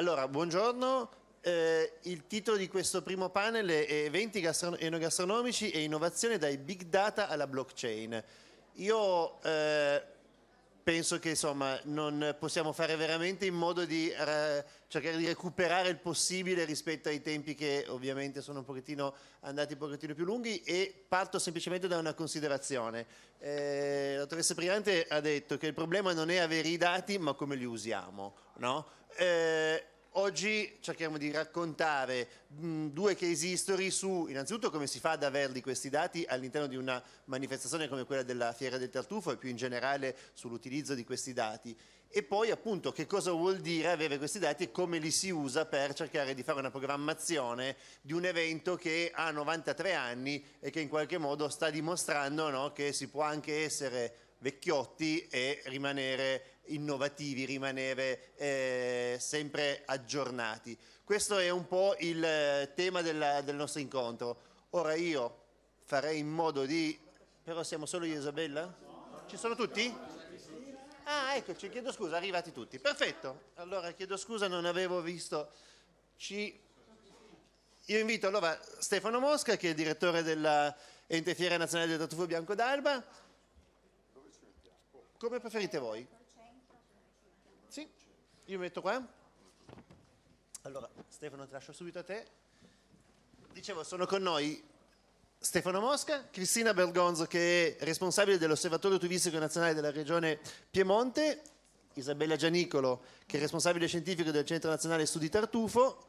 Allora, buongiorno. Eh, il titolo di questo primo panel è Eventi enogastronomici e innovazione dai big data alla blockchain. Io eh, penso che insomma, non possiamo fare veramente in modo di eh, cercare di recuperare il possibile rispetto ai tempi che ovviamente sono un pochettino andati un pochettino più lunghi e parto semplicemente da una considerazione. Eh, la dottoressa Priante ha detto che il problema non è avere i dati ma come li usiamo. No? Eh, Oggi cerchiamo di raccontare mh, mm, due case history su innanzitutto come si fa ad averli questi dati all'interno di una manifestazione come quella della Fiera del Tartufo e più in generale sull'utilizzo di questi dati e poi appunto che cosa vuol dire avere questi dati e come li si usa per cercare di fare una programmazione di un evento che ha 93 anni e che in qualche modo sta dimostrando no, che si può anche essere vecchiotti e rimanere innovativi, rimanere eh, sempre aggiornati. Questo è un po' il eh, tema della, del nostro incontro. Ora io farei in modo di... però siamo solo io e Isabella? Ci sono tutti? Ah, eccoci, chiedo scusa, arrivati tutti. Perfetto, allora chiedo scusa, non avevo visto... Ci... Io invito allora Stefano Mosca, che è direttore dell'Ente Fiera Nazionale del Tartufo Bianco d'Alba, come preferite voi? Io mi metto qua. Allora, Stefano, ti lascio subito a te. Dicevo, sono con noi Stefano Mosca, Cristina Bergonzo, che è responsabile dell'Osservatorio Turistico Nazionale della Regione Piemonte, Isabella Gianicolo, che è responsabile scientifico del Centro Nazionale Studi Tartufo,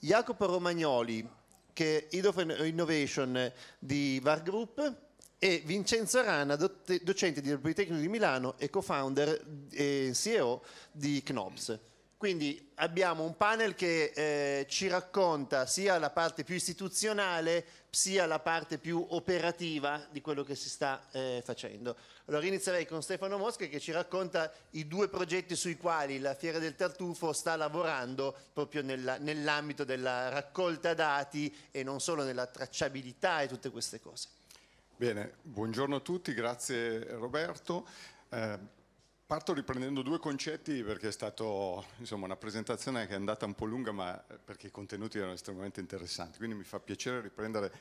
Jacopo Romagnoli, che è Head of Innovation di VAR Group, e Vincenzo Rana, docente del Politecnico di Milano e co-founder e CEO di Knobs. Quindi abbiamo un panel che eh, ci racconta sia la parte più istituzionale sia la parte più operativa di quello che si sta eh, facendo. Allora inizierei con Stefano Mosca che ci racconta i due progetti sui quali la Fiera del Tartufo sta lavorando proprio nell'ambito della raccolta dati e non solo nella tracciabilità e tutte queste cose. Bene, buongiorno a tutti, grazie Roberto. Eh, parto riprendendo due concetti perché è stata una presentazione che è andata un po' lunga ma perché i contenuti erano estremamente interessanti, quindi mi fa piacere riprendere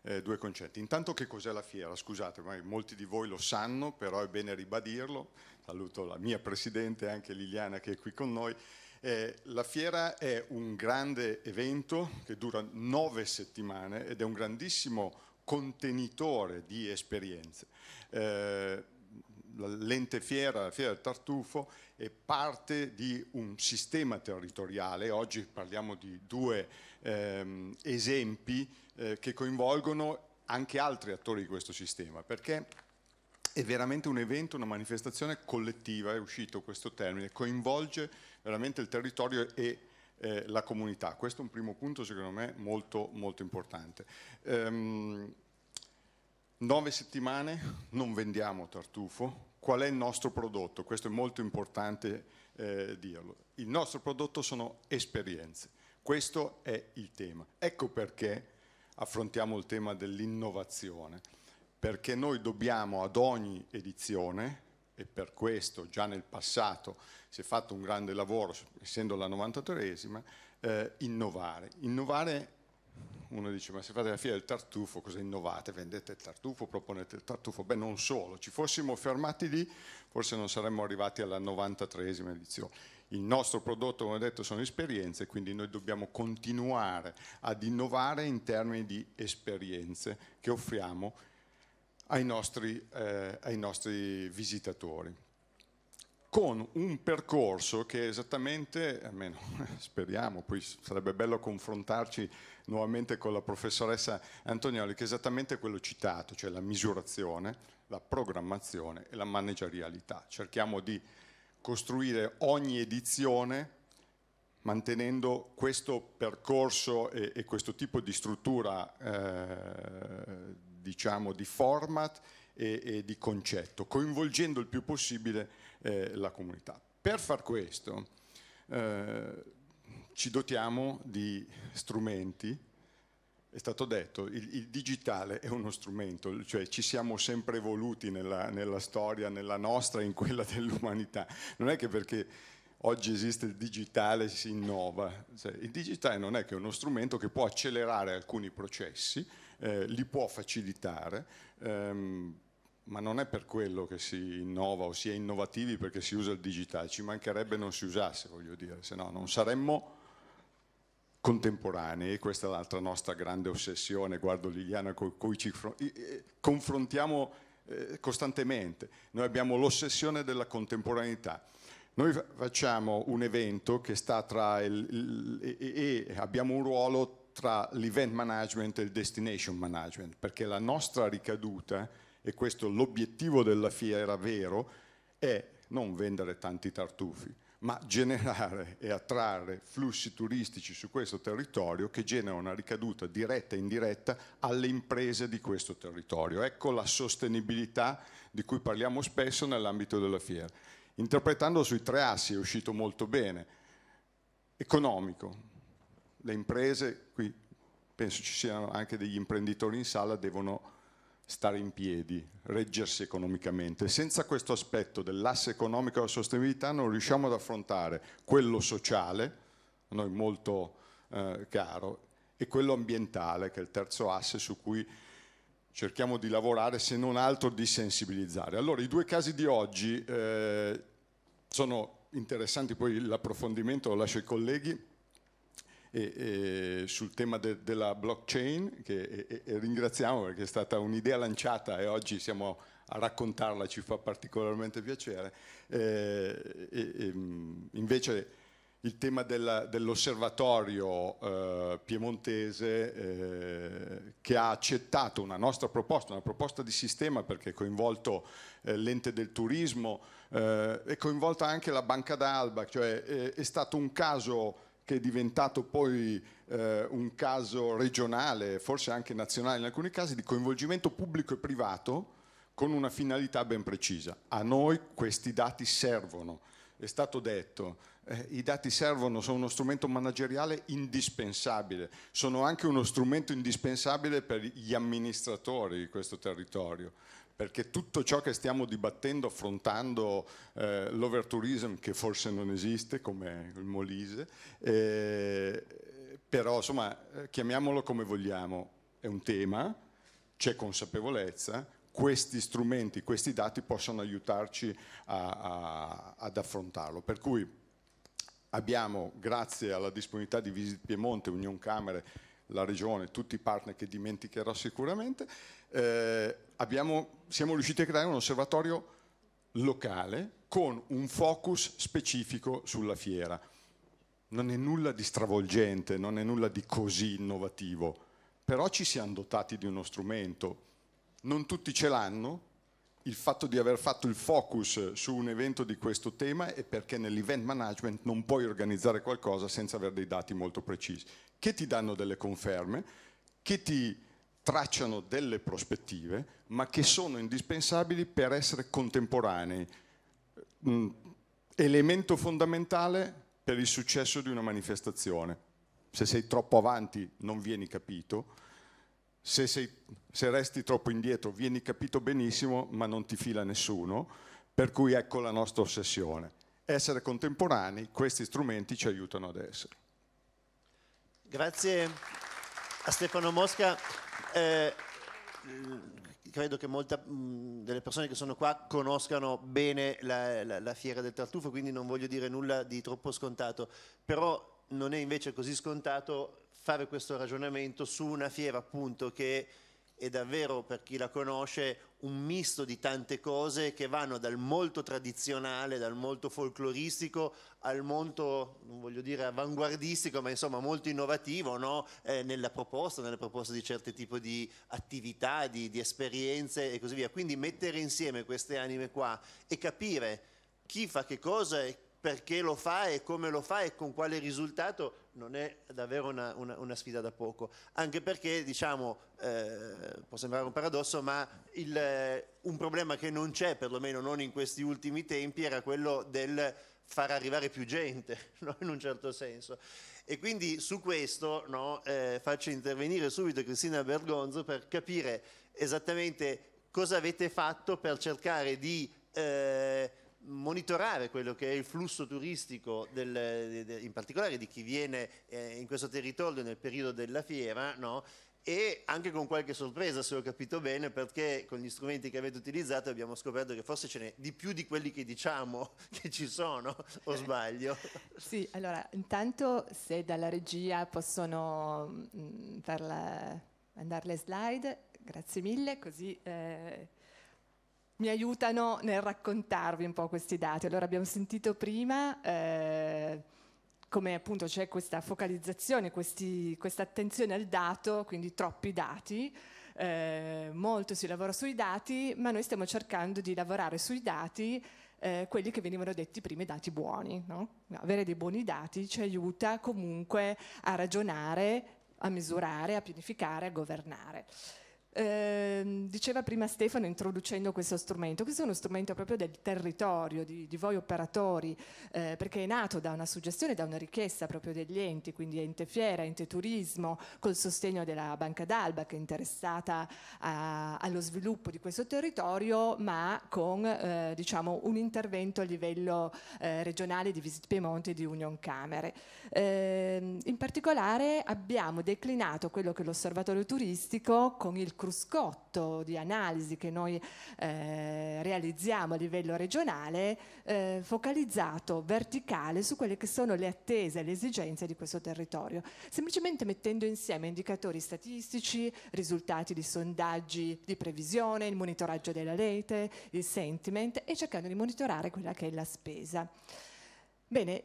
eh, due concetti. Intanto che cos'è la fiera? Scusate, ma molti di voi lo sanno, però è bene ribadirlo. Saluto la mia presidente, anche Liliana che è qui con noi. Eh, la fiera è un grande evento che dura nove settimane ed è un grandissimo contenitore di esperienze. Eh, l'ente fiera, la fiera del tartufo, è parte di un sistema territoriale, oggi parliamo di due ehm, esempi eh, che coinvolgono anche altri attori di questo sistema, perché è veramente un evento, una manifestazione collettiva, è uscito questo termine, coinvolge veramente il territorio e eh, la comunità. Questo è un primo punto secondo me molto, molto importante. Ehm, nove settimane non vendiamo tartufo. Qual è il nostro prodotto? Questo è molto importante eh, dirlo. Il nostro prodotto sono esperienze. Questo è il tema. Ecco perché affrontiamo il tema dell'innovazione, perché noi dobbiamo ad ogni edizione e per questo già nel passato si è fatto un grande lavoro, essendo la 93esima, eh, innovare. Innovare, uno dice, ma se fate la fiera del tartufo, cosa innovate? Vendete il tartufo, proponete il tartufo? Beh, non solo, ci fossimo fermati lì, forse non saremmo arrivati alla 93esima edizione. Il nostro prodotto, come ho detto, sono esperienze, quindi noi dobbiamo continuare ad innovare in termini di esperienze che offriamo ai nostri, eh, ai nostri visitatori con un percorso che è esattamente, almeno speriamo, poi sarebbe bello confrontarci nuovamente con la professoressa Antonioli, che è esattamente quello citato, cioè la misurazione, la programmazione e la managerialità. Cerchiamo di costruire ogni edizione mantenendo questo percorso e, e questo tipo di struttura eh, diciamo, di format e, e, di concetto, coinvolgendo il più possibile eh, la comunità. Per far questo eh, ci dotiamo di strumenti, è stato detto, il, il, digitale è uno strumento, cioè ci siamo sempre evoluti nella, nella storia, nella nostra e in quella dell'umanità. Non è che perché oggi esiste il digitale, si innova. Cioè, il digitale non è che uno strumento che può accelerare alcuni processi, eh, li può facilitare. Ehm, ma non è per quello che si innova o si è innovativi perché si usa il digitale, ci mancherebbe non si usasse, voglio dire, se no non saremmo contemporanei, questa è l'altra nostra grande ossessione, guardo Liliana con cui ci confrontiamo eh, costantemente, noi abbiamo l'ossessione della contemporaneità. Noi facciamo un evento che sta tra il, il, e, e abbiamo un ruolo tra l'event management e il destination management, perché la nostra ricaduta, e questo l'obiettivo della fiera vero, è non vendere tanti tartufi, ma generare e attrarre flussi turistici su questo territorio che generano una ricaduta diretta e indiretta alle imprese di questo territorio. Ecco la sostenibilità di cui parliamo spesso nell'ambito della fiera. Interpretando sui tre assi è uscito molto bene. Economico, le imprese, qui penso ci siano anche degli imprenditori in sala, devono stare in piedi, reggersi economicamente. Senza questo aspetto dell'asse economico e della sostenibilità non riusciamo ad affrontare quello sociale, a noi molto eh, caro, e quello ambientale, che è il terzo asse su cui cerchiamo di lavorare, se non altro di sensibilizzare. Allora, i due casi di oggi eh, sono interessanti, poi l'approfondimento lo lascio ai colleghi e, e sul tema de, della blockchain, che e, ringraziamo perché è stata un'idea lanciata e oggi siamo a raccontarla, ci fa particolarmente piacere. Eh, mm, invece il tema dell'osservatorio eh, piemontese eh, che ha accettato una nostra proposta, una proposta di sistema perché è coinvolto eh, l'ente del turismo, eh, è coinvolta anche la Banca d'Alba, cioè eh, è stato un caso che è diventato poi eh, un caso regionale, forse anche nazionale in alcuni casi, di coinvolgimento pubblico e privato con una finalità ben precisa. A noi questi dati servono, è stato detto, eh, i dati servono, sono uno strumento manageriale indispensabile, sono anche uno strumento indispensabile per gli amministratori di questo territorio, perché tutto ciò che stiamo dibattendo, affrontando eh, l'overtourism che forse non esiste come il Molise, eh, però insomma eh, chiamiamolo come vogliamo, è un tema, c'è consapevolezza, questi strumenti, questi dati possono aiutarci a, a, ad affrontarlo. Per cui abbiamo, grazie alla disponibilità di Visit Piemonte, Union Camere, la Regione, tutti i partner che dimenticherò sicuramente, eh, abbiamo, siamo riusciti a creare un osservatorio locale con un focus specifico sulla fiera. Non è nulla di stravolgente, non è nulla di così innovativo, però ci siamo dotati di uno strumento. Non tutti ce l'hanno, il fatto di aver fatto il focus su un evento di questo tema è perché nell'event management non puoi organizzare qualcosa senza avere dei dati molto precisi, che ti danno delle conferme, che ti tracciano delle prospettive, ma che sono indispensabili per essere contemporanei. Mm, elemento fondamentale per il successo di una manifestazione. Se sei troppo avanti non vieni capito, se, sei, se resti troppo indietro vieni capito benissimo, ma non ti fila nessuno, per cui ecco la nostra ossessione. Essere contemporanei, questi strumenti ci aiutano ad essere. Grazie a Stefano Mosca eh, credo che molte mm, delle persone che sono qua conoscano bene la, la, la fiera del tartufo, quindi non voglio dire nulla di troppo scontato, però non è invece così scontato fare questo ragionamento su una fiera appunto che è davvero per chi la conosce un misto di tante cose che vanno dal molto tradizionale, dal molto folcloristico al molto, non voglio dire avanguardistico, ma insomma molto innovativo no? eh, nella proposta, nella proposta di certi tipi di attività, di, di esperienze e così via. Quindi mettere insieme queste anime qua e capire chi fa che cosa e perché lo fa e come lo fa e con quale risultato non è davvero una, una, una sfida da poco. Anche perché, diciamo, eh, può sembrare un paradosso, ma il, eh, un problema che non c'è, perlomeno non in questi ultimi tempi, era quello del far arrivare più gente, no? in un certo senso. E quindi su questo no, eh, faccio intervenire subito Cristina Bergonzo per capire esattamente cosa avete fatto per cercare di eh, monitorare quello che è il flusso turistico, del, de, de, in particolare di chi viene eh, in questo territorio nel periodo della fiera, no? e anche con qualche sorpresa se ho capito bene perché con gli strumenti che avete utilizzato abbiamo scoperto che forse ce n'è di più di quelli che diciamo che ci sono o sbaglio sì allora intanto se dalla regia possono mh, mm, farla, mandare le slide grazie mille così eh, mi aiutano nel raccontarvi un po' questi dati. Allora abbiamo sentito prima eh, come appunto c'è questa focalizzazione, questi, questa attenzione al dato, quindi troppi dati, eh, molto si lavora sui dati, ma noi stiamo cercando di lavorare sui dati eh, quelli che venivano detti prima i dati buoni. No? Avere dei buoni dati ci aiuta comunque a ragionare, a misurare, a pianificare, a governare. Ehm, diceva prima Stefano introducendo questo strumento, questo è uno strumento proprio del territorio, di, di voi operatori, eh, perché è nato da una suggestione, da una richiesta proprio degli enti, quindi ente fiera, ente turismo, col sostegno della Banca d'Alba che è interessata a, allo sviluppo di questo territorio, ma con eh, diciamo, un intervento a livello eh, regionale di Visit Piemonte e di Union Camere. Ehm, in particolare abbiamo declinato quello che è l'osservatorio turistico con il cruscotto di analisi che noi eh, realizziamo a livello regionale, eh, focalizzato, verticale, su quelle che sono le attese e le esigenze di questo territorio, semplicemente mettendo insieme indicatori statistici, risultati di sondaggi di previsione, il monitoraggio della rete, il sentiment e cercando di monitorare quella che è la spesa. Bene,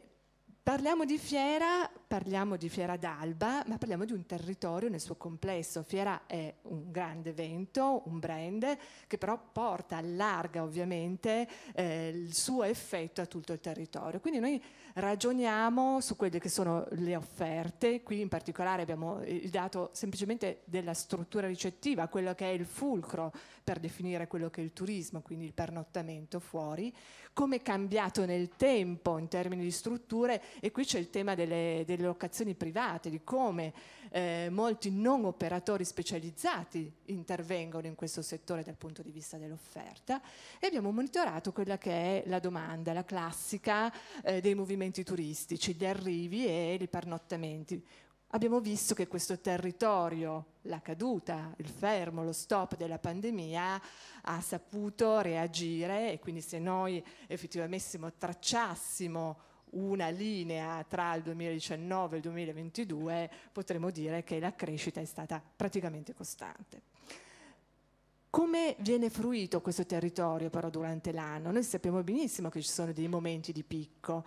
Parliamo di fiera, parliamo di Fiera d'Alba, ma parliamo di un territorio nel suo complesso. Fiera è un grande evento, un brand, che però porta, allarga ovviamente eh, il suo effetto a tutto il territorio. Quindi noi ragioniamo su quelle che sono le offerte, qui in particolare abbiamo il dato semplicemente della struttura ricettiva, quello che è il fulcro per definire quello che è il turismo, quindi il pernottamento fuori, come è cambiato nel tempo in termini di strutture e qui c'è il tema delle, delle locazioni private, di come eh, molti non operatori specializzati intervengono in questo settore dal punto di vista dell'offerta e abbiamo monitorato quella che è la domanda, la classica eh, dei movimenti spostamenti turistici, gli arrivi e i pernottamenti. Abbiamo visto che questo territorio, la caduta, il fermo, lo stop della pandemia ha saputo reagire e quindi se noi effettivamente tracciassimo una linea tra il 2019 e il 2022 potremmo dire che la crescita è stata praticamente costante. Come viene fruito questo territorio però durante l'anno? Noi sappiamo benissimo che ci sono dei momenti di picco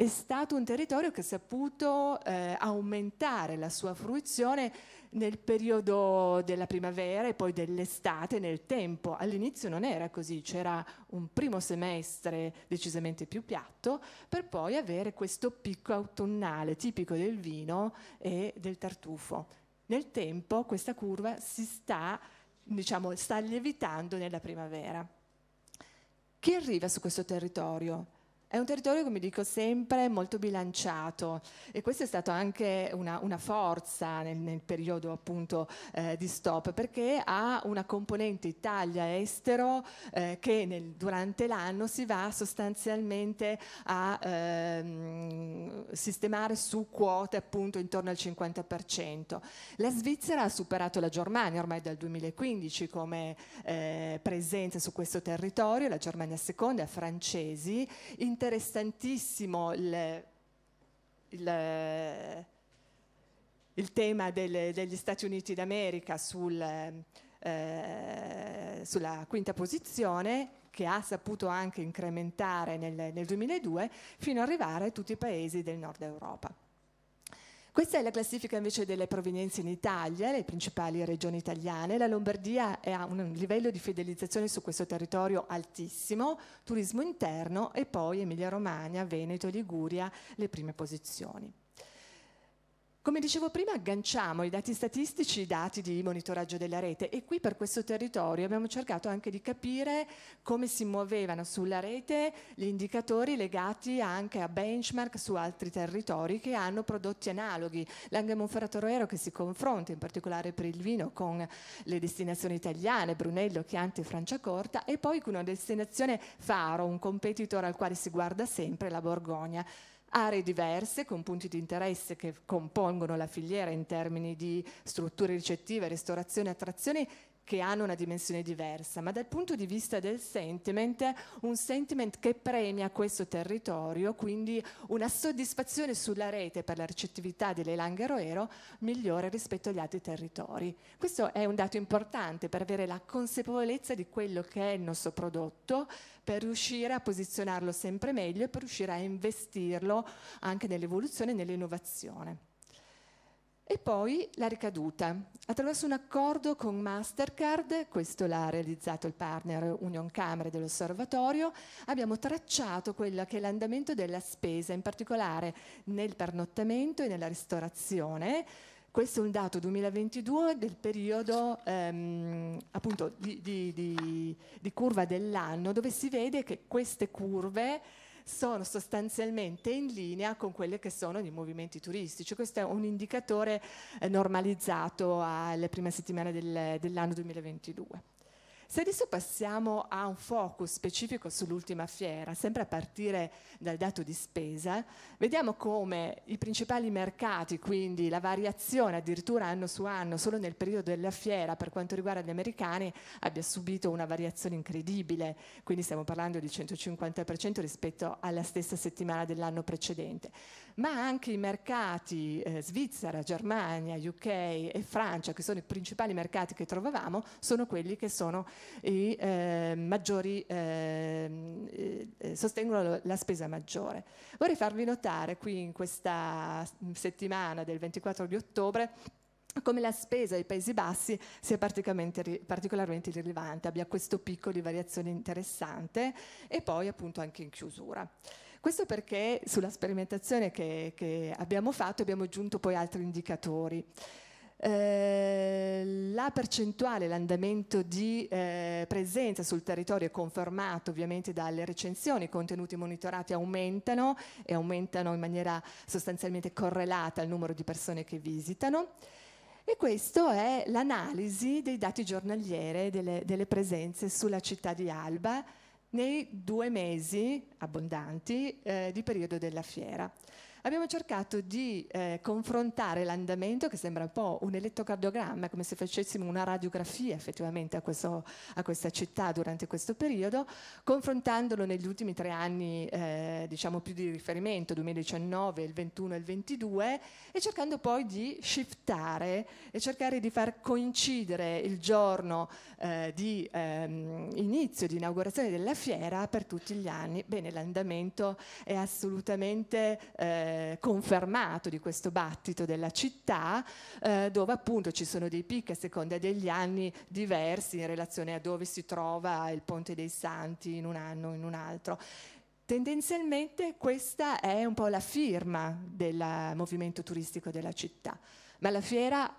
è stato un territorio che ha saputo eh, aumentare la sua fruizione nel periodo della primavera e poi dell'estate nel tempo. All'inizio non era così, c'era un primo semestre decisamente più piatto per poi avere questo picco autunnale tipico del vino e del tartufo. Nel tempo questa curva si sta, diciamo, sta lievitando nella primavera. Chi arriva su questo territorio? È un territorio, come dico sempre, molto bilanciato e questa è stata anche una, una forza nel, nel, periodo appunto eh, di stop perché ha una componente Italia-estero eh, che nel, durante l'anno si va sostanzialmente a ehm, sistemare su quote appunto intorno al 50%. La Svizzera ha superato la Germania ormai dal 2015 come eh, presenza su questo territorio, la Germania seconda, francesi. In interessantissimo il, il, il tema delle, degli Stati Uniti d'America sul, eh, sulla quinta posizione che ha saputo anche incrementare nel, nel 2002 fino ad arrivare a tutti i paesi del nord Europa. Questa è la classifica invece delle provenienze in Italia, le principali regioni italiane. La Lombardia ha un livello di fidelizzazione su questo territorio altissimo, turismo interno e poi Emilia Romagna, Veneto, Liguria le prime posizioni. Come dicevo prima, agganciamo i dati statistici i dati di monitoraggio della rete e qui per questo territorio abbiamo cercato anche di capire come si muovevano sulla rete gli indicatori legati anche a benchmark su altri territori che hanno prodotti analoghi. L'Anghe Monferrato che si confronta in particolare per il vino con le destinazioni italiane, Brunello, Chianti e Franciacorta e poi con una destinazione faro, un competitor al quale si guarda sempre, la Borgogna aree diverse con punti di interesse che compongono la filiera in termini di strutture ricettive, ristorazione e attrazioni che hanno una dimensione diversa, ma dal punto di vista del sentiment, un sentiment che premia questo territorio, quindi una soddisfazione sulla rete per la ricettività delle Langhe-Roero migliore rispetto agli altri territori. Questo è un dato importante per avere la consapevolezza di quello che è il nostro prodotto, per riuscire a posizionarlo sempre meglio e per riuscire a investirlo anche nell'evoluzione e nell'innovazione. E poi la ricaduta. Attraverso un accordo con Mastercard, questo l'ha realizzato il partner Union Camere dell'Osservatorio, abbiamo tracciato quello che è l'andamento della spesa, in particolare nel pernottamento e nella ristorazione, questo è un dato 2022 del periodo ehm, appunto di, di, di, di curva dell'anno dove si vede che queste curve sono sostanzialmente in linea con quelli che sono i movimenti turistici. Questo è un indicatore eh, normalizzato alle prime settimane del, dell'anno 2022. Se adesso passiamo a un focus specifico sull'ultima fiera, sempre a partire dal dato di spesa, vediamo come i principali mercati, quindi la variazione addirittura anno su anno, solo nel periodo della fiera per quanto riguarda gli americani, abbia subito una variazione incredibile, quindi stiamo parlando di 150% rispetto alla stessa settimana dell'anno precedente ma anche i mercati eh, Svizzera, Germania, UK e Francia, che sono i principali mercati che trovavamo, sono quelli che sono i eh, maggiori, ehm, eh, sostengono la spesa maggiore. Vorrei farvi notare qui in questa settimana del 24 di ottobre come la spesa ai Paesi Bassi sia particolarmente rilevante, abbia questo picco di variazione interessante e poi appunto anche in chiusura. Questo perché sulla sperimentazione che, che abbiamo fatto abbiamo aggiunto poi altri indicatori. Eh, la percentuale, l'andamento di eh, presenza sul territorio è confermato ovviamente dalle recensioni, i contenuti monitorati aumentano e aumentano in maniera sostanzialmente correlata al numero di persone che visitano. E questa è l'analisi dei dati giornaliere delle, delle presenze sulla città di Alba nei due mesi abbondanti eh, di periodo della fiera abbiamo cercato di eh, confrontare l'andamento, che sembra un po' un elettrocardiogramma, come se facessimo una radiografia effettivamente a, questo, a questa città durante questo periodo, confrontandolo negli ultimi tre anni eh, diciamo più di riferimento, 2019, il 21 e il 22, e cercando poi di shiftare e cercare di far coincidere il giorno eh, di ehm, inizio, di inaugurazione della fiera per tutti gli anni. Bene, l'andamento è assolutamente... Eh, eh, confermato di questo battito della città, eh, dove appunto ci sono dei picchi a seconda degli anni diversi in relazione a dove si trova il Ponte dei Santi in un anno o in un altro. Tendenzialmente questa è un po' la firma del movimento turistico della città, ma la fiera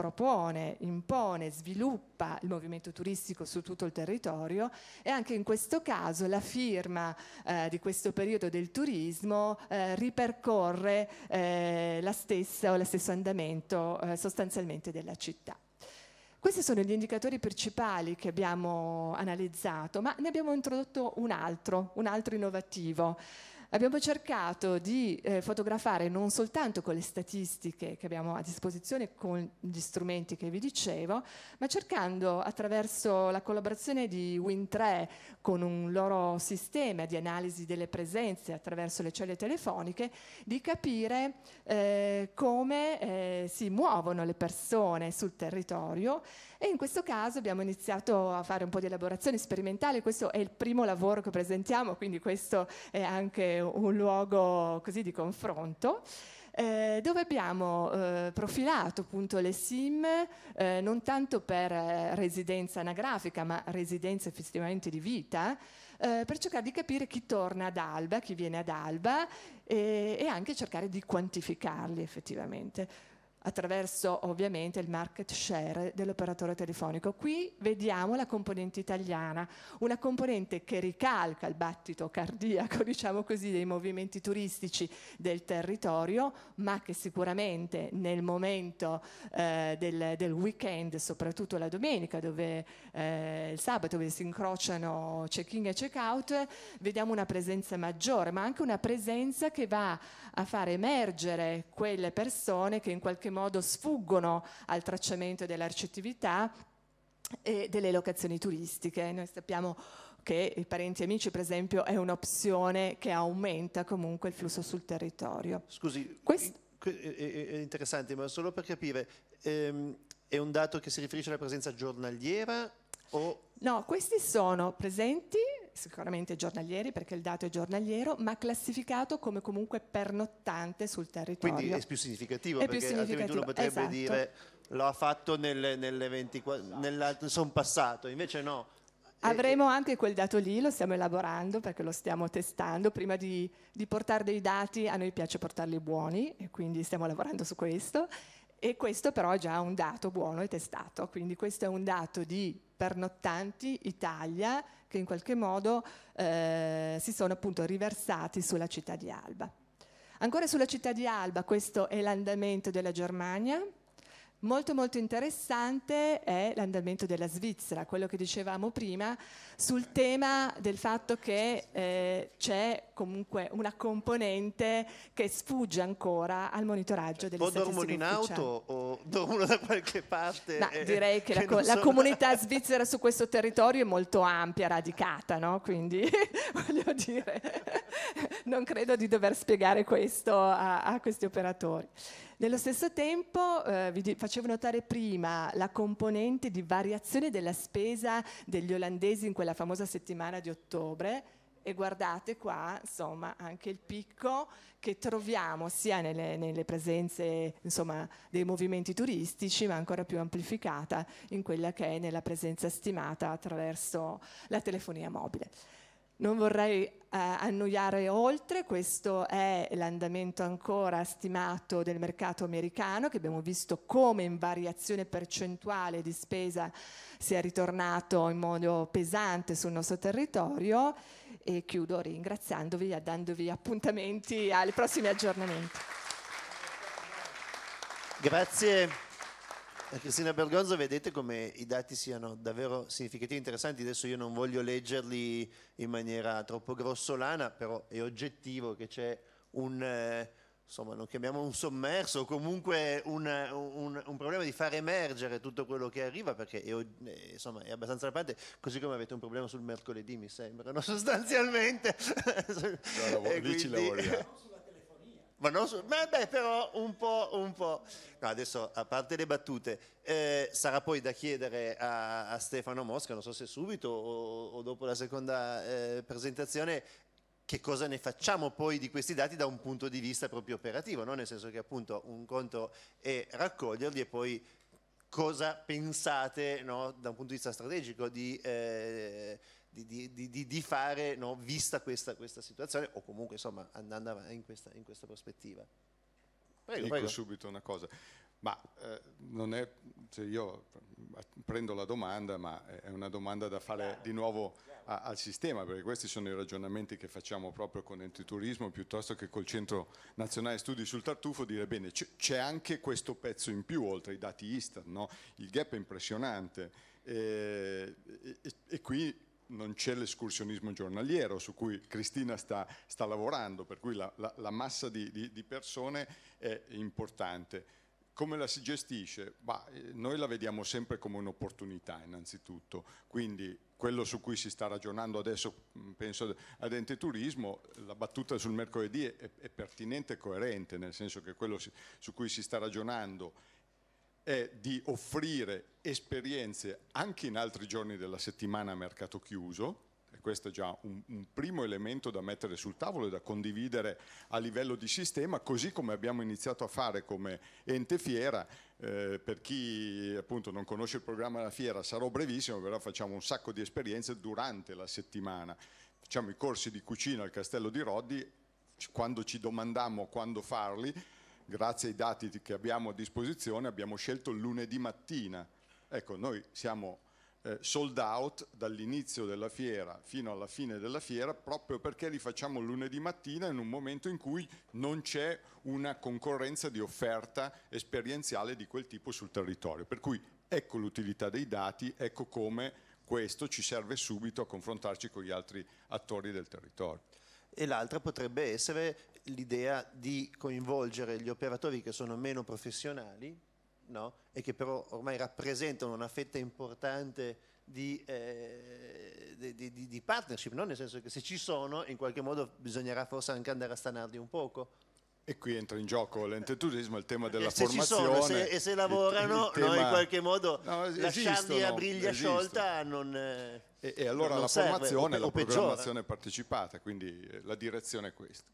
propone, impone, sviluppa il movimento turistico su tutto il territorio e anche in questo caso la firma eh, di questo periodo del turismo eh, ripercorre eh, la stessa o lo stesso andamento eh, sostanzialmente della città. Questi sono gli indicatori principali che abbiamo analizzato, ma ne abbiamo introdotto un altro, un altro innovativo, Abbiamo cercato di eh, fotografare non soltanto con le statistiche che abbiamo a disposizione, con gli strumenti che vi dicevo, ma cercando attraverso la collaborazione di Win3 con un loro sistema di analisi delle presenze attraverso le celle telefoniche, di capire eh, come eh, si muovono le persone sul territorio e in questo caso abbiamo iniziato a fare un po' di elaborazione sperimentale, questo è il primo lavoro che presentiamo, quindi questo è anche un luogo così di confronto. Eh, dove abbiamo eh, profilato appunto le SIM eh, non tanto per residenza anagrafica ma residenza effettivamente di vita per cercare di capire chi torna ad Alba, chi viene ad Alba e anche cercare di quantificarli effettivamente attraverso ovviamente il market share dell'operatore telefonico. Qui vediamo la componente italiana, una componente che ricalca il battito cardiaco, diciamo così, dei movimenti turistici del territorio, ma che sicuramente nel momento eh, del, del, weekend, soprattutto la domenica, dove eh, il sabato dove si incrociano check-in e check-out, vediamo una presenza maggiore, ma anche una presenza che va a far emergere quelle persone che in qualche qualche modo sfuggono al tracciamento della recettività e delle locazioni turistiche. Noi sappiamo che i parenti e amici, per esempio, è un'opzione che aumenta comunque il flusso sul territorio. Scusi, Quest eh, eh, eh, è interessante, ma solo per capire, ehm, è un dato che si riferisce alla presenza giornaliera o... No, questi sono presenti sicuramente giornalieri perché il dato è giornaliero, ma classificato come comunque pernottante sul territorio. Quindi è più significativo è perché più significativo, uno potrebbe esatto. dire lo ha fatto nelle, nelle 24, nella, sono passato, invece no. Avremo anche quel dato lì, lo stiamo elaborando perché lo stiamo testando. Prima di, di, portare dei dati, a noi piace portarli buoni e quindi stiamo lavorando su questo. E questo però è già un dato buono e testato. Quindi questo è un dato di pernottanti Italia che in qualche modo eh, si sono appunto riversati sulla città di Alba. Ancora sulla città di Alba, questo è l'andamento della Germania, Molto molto interessante è l'andamento della Svizzera, quello che dicevamo prima, sul tema del fatto che eh, c'è comunque una componente che sfugge ancora al monitoraggio delle o statistiche O dormono in auto o dormono da qualche parte? No, eh, direi che, che la, la comunità svizzera su questo territorio è molto ampia, radicata, no? quindi voglio dire, non credo di dover spiegare questo a, a questi operatori. Nello stesso tempo eh, vi facevo notare prima la componente di variazione della spesa degli olandesi in quella famosa settimana di ottobre, e guardate qua insomma anche il picco che troviamo sia nelle, nelle presenze insomma, dei movimenti turistici ma ancora più amplificata in quella che è nella presenza stimata attraverso la telefonia mobile. Non vorrei eh, annoiare oltre, questo è l'andamento ancora stimato del mercato americano che abbiamo visto come in variazione percentuale di spesa si è ritornato in modo pesante sul nostro territorio e chiudo ringraziandovi e dandovi appuntamenti ai prossimi aggiornamenti. Grazie. Cristina Bergonzo vedete come i dati siano davvero significativi e interessanti, adesso io non voglio leggerli in maniera troppo grossolana, però è oggettivo che c'è un, eh, insomma non chiamiamo un sommerso, comunque un, un, un, problema di far emergere tutto quello che arriva perché è, eh, insomma, è abbastanza rampante, così come avete un problema sul mercoledì mi sembrano sostanzialmente. No, lavo- lì quindi... ci lavoriamo. ma non su, beh, beh, però un po', un po'. No, adesso a parte le battute, eh, sarà poi da chiedere a, a, Stefano Mosca, non so se subito o, o dopo la seconda eh, presentazione, che cosa ne facciamo poi di questi dati da un punto di vista proprio operativo, no? nel senso che appunto un conto è raccoglierli e poi cosa pensate no? da un punto di vista strategico di... Eh, di, di, di, di fare no, vista questa, questa, situazione o comunque insomma andando avanti in questa, in questa prospettiva. Prego, Dico prego. subito una cosa. Ma eh, non è, cioè io prendo la domanda, ma è una domanda da fare di nuovo a, al sistema, perché questi sono i ragionamenti che facciamo proprio con Entiturismo, piuttosto che col Centro Nazionale Studi sul Tartufo, dire bene, c'è anche questo pezzo in più, oltre ai dati ISTAN, no? il gap è impressionante. E, e, e qui non c'è l'escursionismo giornaliero su cui Cristina sta, sta lavorando, per cui la, la, la massa di, di, di, persone è importante. Come la si gestisce? Bah, eh, noi la vediamo sempre come un'opportunità innanzitutto, quindi quello su cui si sta ragionando adesso, penso ad ente turismo, la battuta sul mercoledì è, è pertinente e coerente, nel senso che quello si, su cui si sta ragionando è di offrire esperienze anche in altri giorni della settimana a mercato chiuso, e questo è già un, un, primo elemento da mettere sul tavolo e da condividere a livello di sistema, così come abbiamo iniziato a fare come ente fiera, eh, per chi appunto non conosce il programma della fiera sarò brevissimo, però facciamo un sacco di esperienze durante la settimana, facciamo i corsi di cucina al castello di Roddi, quando ci domandammo quando farli, grazie ai dati che abbiamo a disposizione abbiamo scelto lunedì mattina. Ecco, noi siamo eh, sold out dall'inizio della fiera fino alla fine della fiera proprio perché li facciamo lunedì mattina in un momento in cui non c'è una concorrenza di offerta esperienziale di quel tipo sul territorio. Per cui ecco l'utilità dei dati, ecco come questo ci serve subito a confrontarci con gli altri attori del territorio e l'altra potrebbe essere l'idea di coinvolgere gli operatori che sono meno professionali no? e che però ormai rappresentano una fetta importante di, eh, di, di, di partnership, no? nel senso che se ci sono in qualche modo bisognerà forse anche andare a stanarli un poco. E qui entra in gioco l'ente il tema eh, della se formazione. Sono, se, e se lavorano, tema... no, in qualche modo no, lasciarli a briglia esistono. sciolta non... Eh, e, e, allora non la serve, formazione è la peggiora. programmazione partecipata, quindi eh, la direzione è questa.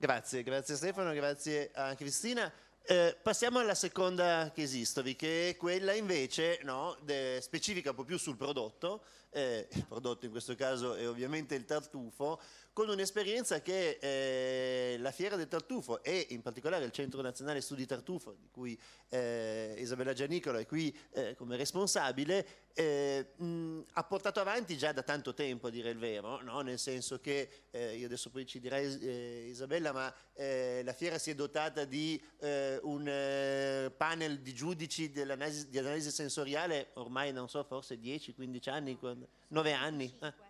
Grazie, grazie Stefano, grazie a Cristina. Eh, passiamo alla seconda che history, che è quella invece no, de, specifica un po' più sul prodotto. Eh, il prodotto in questo caso è ovviamente il tartufo, con un'esperienza che eh, la Fiera del Tartufo e in particolare il Centro Nazionale Studi Tartufo, di cui eh, Isabella Gianicolo è qui eh, come responsabile, eh, mh, ha portato avanti già da tanto tempo, a dire il vero, no? nel senso che, eh, io adesso poi ci direi eh, Isabella, ma la Fiera si è dotata di un panel di giudici di analisi sensoriale ormai, non so, forse 10-15 anni, 9 anni. 5.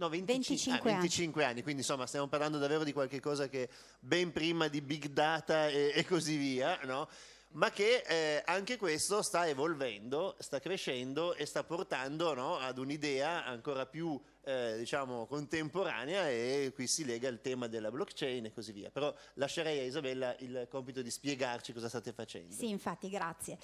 No, 20, 25, ah, 25 anni. anni. quindi insomma stiamo parlando davvero di qualcosa che ben prima di big data e, e così via, no? ma che eh, anche questo sta evolvendo, sta crescendo e sta portando no, ad un'idea ancora più eh, diciamo, contemporanea e qui si lega il tema della blockchain e così via. Però lascerei a Isabella il compito di spiegarci cosa state facendo. Sì, infatti, grazie.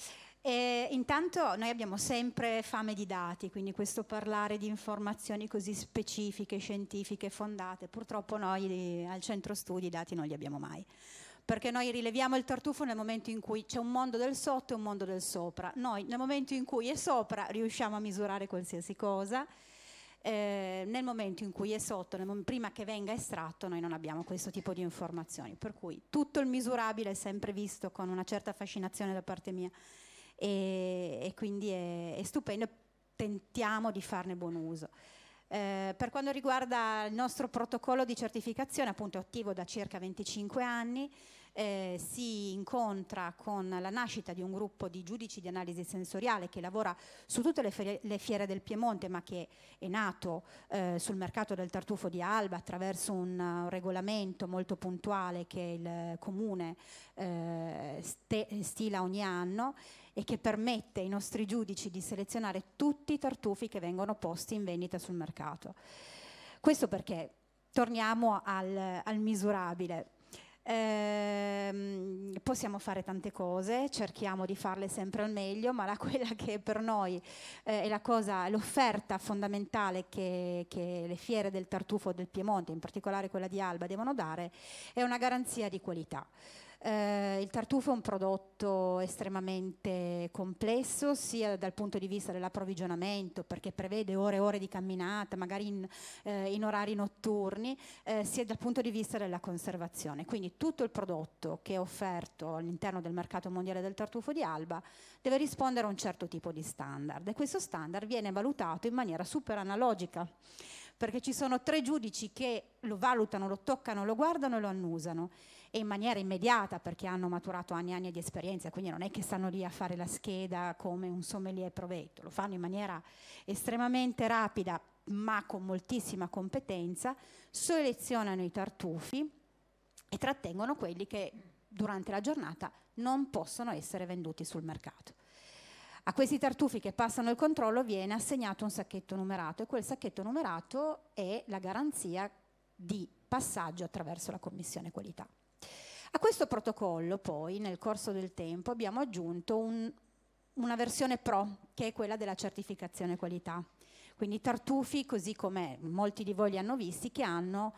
E intanto noi abbiamo sempre fame di dati, quindi questo parlare di informazioni così specifiche, scientifiche, fondate, purtroppo noi al centro studi i dati non li abbiamo mai. Perché noi rileviamo il tartufo nel momento in cui c'è un mondo del sotto e un mondo del sopra. Noi nel momento in cui è sopra riusciamo a misurare qualsiasi cosa, eh, nel momento in cui è sotto, mom- prima che venga estratto, noi non abbiamo questo tipo di informazioni. Per cui tutto il misurabile è sempre visto con una certa fascinazione da parte mia e, e quindi è, è stupendo, tentiamo di farne buon uso. Eh, per quanto riguarda il nostro protocollo di certificazione, appunto è attivo da circa 25 anni, eh, si incontra con la nascita di un gruppo di giudici di analisi sensoriale che lavora su tutte le, ferie, le fiere del Piemonte ma che è nato eh, sul mercato del tartufo di Alba attraverso un, un regolamento molto puntuale che il comune eh, stila ogni anno e che permette ai nostri giudici di selezionare tutti i tartufi che vengono posti in vendita sul mercato. Questo perché torniamo al, al misurabile. Eh, possiamo fare tante cose, cerchiamo di farle sempre al meglio, ma la, quella che per noi eh, è la cosa, l'offerta fondamentale che, che, le fiere del tartufo del Piemonte, in particolare quella di Alba, devono dare, è una garanzia di qualità. Eh, il tartufo è un prodotto estremamente complesso sia dal punto di vista dell'approvvigionamento perché prevede ore e ore di camminata, magari in, eh, in orari notturni, eh, sia dal punto di vista della conservazione. Quindi tutto il prodotto che è offerto all'interno del mercato mondiale del tartufo di Alba deve rispondere a un certo tipo di standard e questo standard viene valutato in maniera super analogica perché ci sono tre giudici che lo valutano, lo toccano, lo guardano e lo annusano e in maniera immediata perché hanno maturato anni e anni di esperienza, quindi non è che stanno lì a fare la scheda come un sommelier provetto, lo fanno in maniera estremamente rapida ma con moltissima competenza, selezionano i tartufi e trattengono quelli che durante la giornata non possono essere venduti sul mercato. A questi tartufi che passano il controllo viene assegnato un sacchetto numerato e quel sacchetto numerato è la garanzia di passaggio attraverso la commissione qualità. A questo protocollo poi nel corso del tempo abbiamo aggiunto un, una versione pro che è quella della certificazione qualità. Quindi tartufi, così come molti di voi li hanno visti, che hanno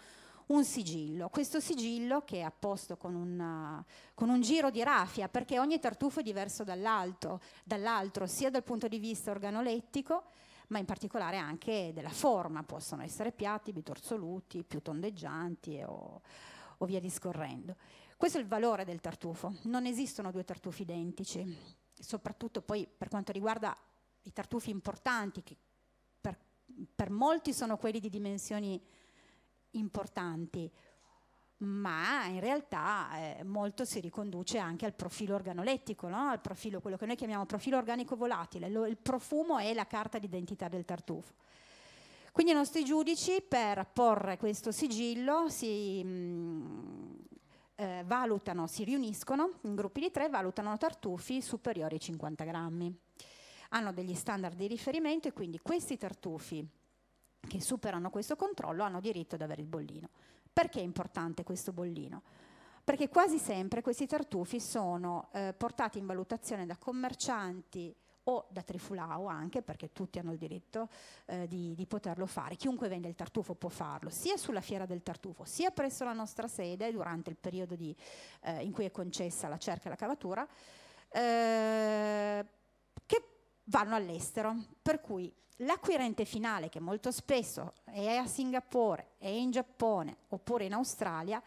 un sigillo. Questo sigillo che è apposto con, una, con un giro di raffia, perché ogni tartufo è diverso dall'altro, dall'altro, sia dal punto di vista organolettico, ma in particolare anche della forma. Possono essere piatti, bitorzoluti, più tondeggianti o, o via discorrendo. Questo è il valore del tartufo, non esistono due tartufi identici, soprattutto poi per quanto riguarda i tartufi importanti, che per, per molti sono quelli di dimensioni importanti, ma in realtà eh, molto si riconduce anche al profilo organolettico, no? al profilo, quello che noi chiamiamo profilo organico volatile, Lo, il profumo è la carta d'identità del tartufo. Quindi i nostri giudici per porre questo sigillo si, mh, mm, eh, valutano, si riuniscono in gruppi di tre, valutano tartufi superiori ai 50 grammi. Hanno degli standard di riferimento e quindi questi tartufi che superano questo controllo hanno diritto ad avere il bollino. Perché è importante questo bollino? Perché quasi sempre questi tartufi sono eh, portati in valutazione da commercianti, o da trifulao anche, perché tutti hanno il diritto eh, di, di, poterlo fare. Chiunque vende il tartufo può farlo, sia sulla fiera del tartufo, sia presso la nostra sede, durante il periodo di, eh, in cui è concessa la cerca e la cavatura, eh, che vanno all'estero. Per cui l'acquirente finale, che molto spesso è a Singapore, è in Giappone oppure in Australia,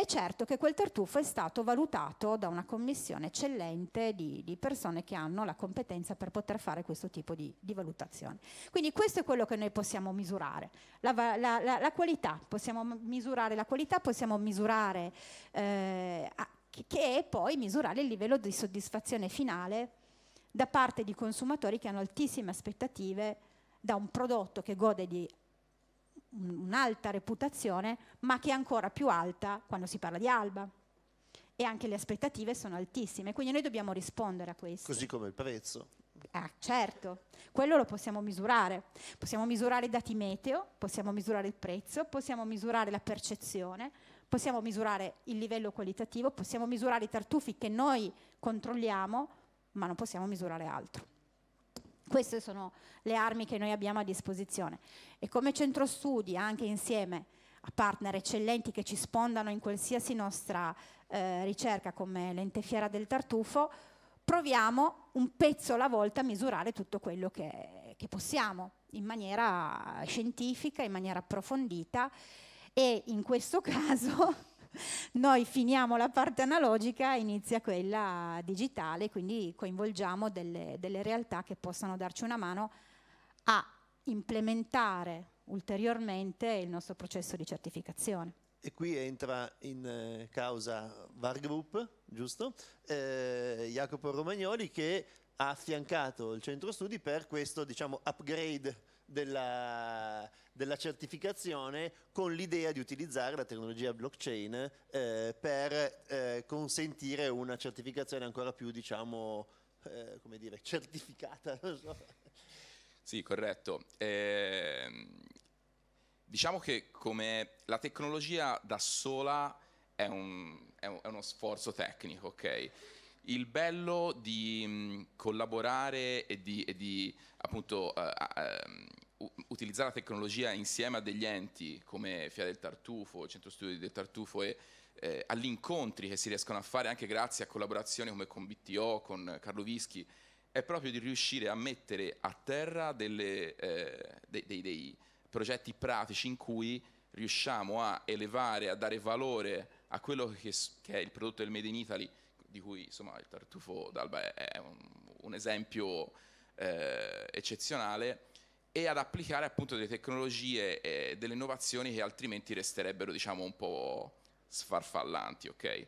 è certo che quel tartufo è stato valutato da una commissione eccellente di, di persone che hanno la competenza per poter fare questo tipo di, di valutazione. Quindi questo è quello che noi possiamo misurare, la, la, la, la qualità, possiamo misurare la qualità, possiamo misurare, eh, che è poi misurare il livello di soddisfazione finale da parte di consumatori che hanno altissime aspettative da un prodotto che gode di un'alta reputazione, ma che è ancora più alta quando si parla di Alba. E anche le aspettative sono altissime, quindi noi dobbiamo rispondere a questo. Così come il prezzo. Ah, certo, quello lo possiamo misurare. Possiamo misurare i dati meteo, possiamo misurare il prezzo, possiamo misurare la percezione, possiamo misurare il livello qualitativo, possiamo misurare i tartufi che noi controlliamo, ma non possiamo misurare altro. Queste sono le armi che noi abbiamo a disposizione e come centro studi, anche insieme a partner eccellenti che ci spondano in qualsiasi nostra eh, ricerca come l'ente fiera del tartufo, proviamo un pezzo alla volta a misurare tutto quello che, che possiamo in maniera scientifica, in maniera approfondita e in questo caso noi finiamo la parte analogica e inizia quella digitale, quindi coinvolgiamo delle, delle realtà che possano darci una mano a implementare ulteriormente il nostro processo di certificazione. E qui entra in eh, causa VAR Group, giusto? Eh, Jacopo Romagnoli che ha affiancato il centro studi per questo diciamo, upgrade della, della, certificazione con l'idea di utilizzare la tecnologia blockchain eh, per eh, consentire una certificazione ancora più diciamo, eh, come dire, certificata. So. Sì, corretto. Ehm, diciamo che come la tecnologia da sola è, un, è, un, è uno sforzo tecnico, ok? il bello di mm, collaborare e di, e di appunto, uh, uh, utilizzare la tecnologia insieme a degli enti come FIA del Tartufo, Centro Studi del Tartufo e eh, agli incontri che si riescono a fare anche grazie a collaborazioni come con BTO, con Carlo Vischi, è proprio di riuscire a mettere a terra delle, eh, dei, dei, dei progetti pratici in cui riusciamo a elevare, a dare valore a quello che, che, è il prodotto del Made in Italy di cui insomma, il tartufo d'alba è un, un esempio eh, eccezionale, e ad applicare appunto delle tecnologie e delle innovazioni che altrimenti resterebbero diciamo un po' sfarfallanti, ok?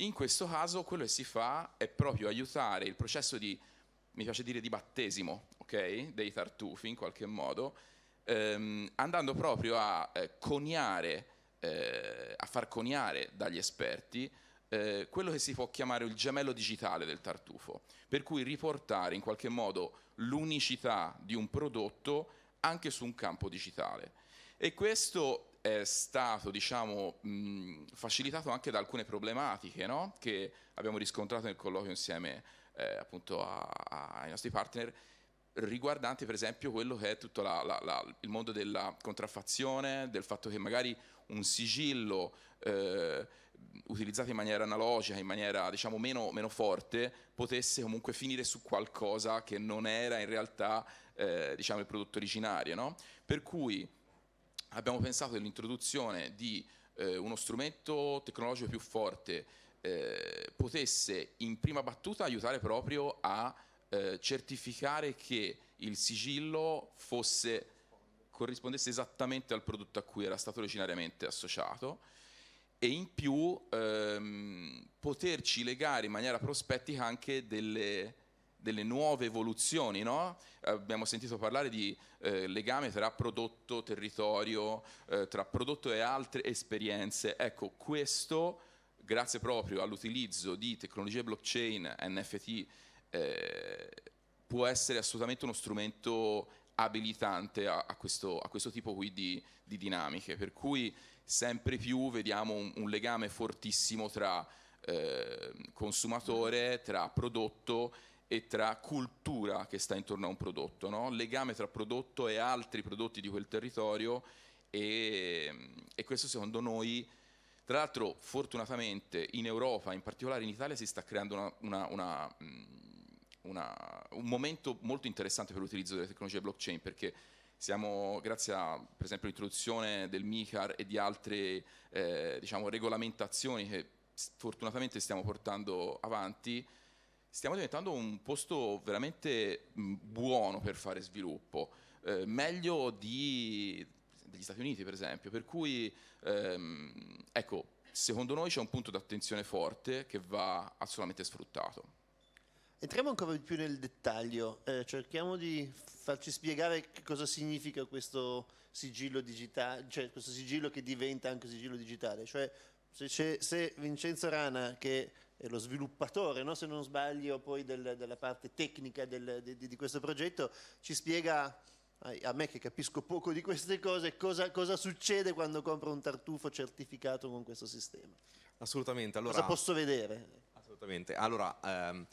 In questo caso quello che si fa è proprio aiutare il processo di, mi piace dire, di battesimo, ok? Dei tartufi in qualche modo, ehm, andando proprio a eh, coniare, eh, a far coniare dagli esperti eh, quello che si può chiamare il gemello digitale del tartufo, per cui riportare in qualche modo l'unicità di un prodotto anche su un campo digitale. E questo è stato diciamo, mh, facilitato anche da alcune problematiche no? che abbiamo riscontrato nel colloquio insieme eh, appunto a, a, ai nostri partner riguardanti per esempio quello che è tutto la, la, la, il mondo della contraffazione, del fatto che magari un sigillo eh, utilizzata in maniera analogica, in maniera diciamo meno, meno, forte, potesse comunque finire su qualcosa che non era in realtà eh, diciamo il prodotto originario. No? Per cui abbiamo pensato all'introduzione di eh, uno strumento tecnologico più forte eh, potesse in prima battuta aiutare proprio a eh, certificare che il sigillo fosse, corrispondesse esattamente al prodotto a cui era stato originariamente associato e in più ehm, poterci legare in maniera prospettica anche delle, delle nuove evoluzioni. No? Abbiamo sentito parlare di eh, legame tra prodotto, territorio, eh, tra prodotto e altre esperienze. Ecco, questo, grazie proprio all'utilizzo di tecnologie blockchain, NFT, eh, può essere assolutamente uno strumento abilitante a, a, questo, a questo, tipo di, di dinamiche. Per cui sempre più vediamo un, un legame fortissimo tra eh, consumatore, tra prodotto e tra cultura che sta intorno a un prodotto, no? legame tra prodotto e altri prodotti di quel territorio e, e questo secondo noi, tra l'altro fortunatamente in Europa, in particolare in Italia, si sta creando una, una, una, mm, una un momento molto interessante per l'utilizzo delle tecnologie blockchain perché siamo, grazie a per esempio l'introduzione del MICAR e di altre eh, diciamo, regolamentazioni che fortunatamente stiamo portando avanti, stiamo diventando un posto veramente mm, buono per fare sviluppo, eh, meglio di, degli Stati Uniti per esempio, per cui ehm, ecco, secondo noi c'è un punto d'attenzione forte che va assolutamente sfruttato. Entriamo ancora di più nel dettaglio, eh, cerchiamo di farci spiegare che cosa significa questo sigillo digitale, cioè questo sigillo che diventa anche sigillo digitale, cioè se, se Vincenzo Rana, che è lo sviluppatore, no, se non sbaglio, poi del, della parte tecnica del, di, di questo progetto, ci spiega a me che capisco poco di queste cose, cosa, cosa, succede quando compro un tartufo certificato con questo sistema? Assolutamente. Allora, cosa posso vedere? Assolutamente. Allora, ehm,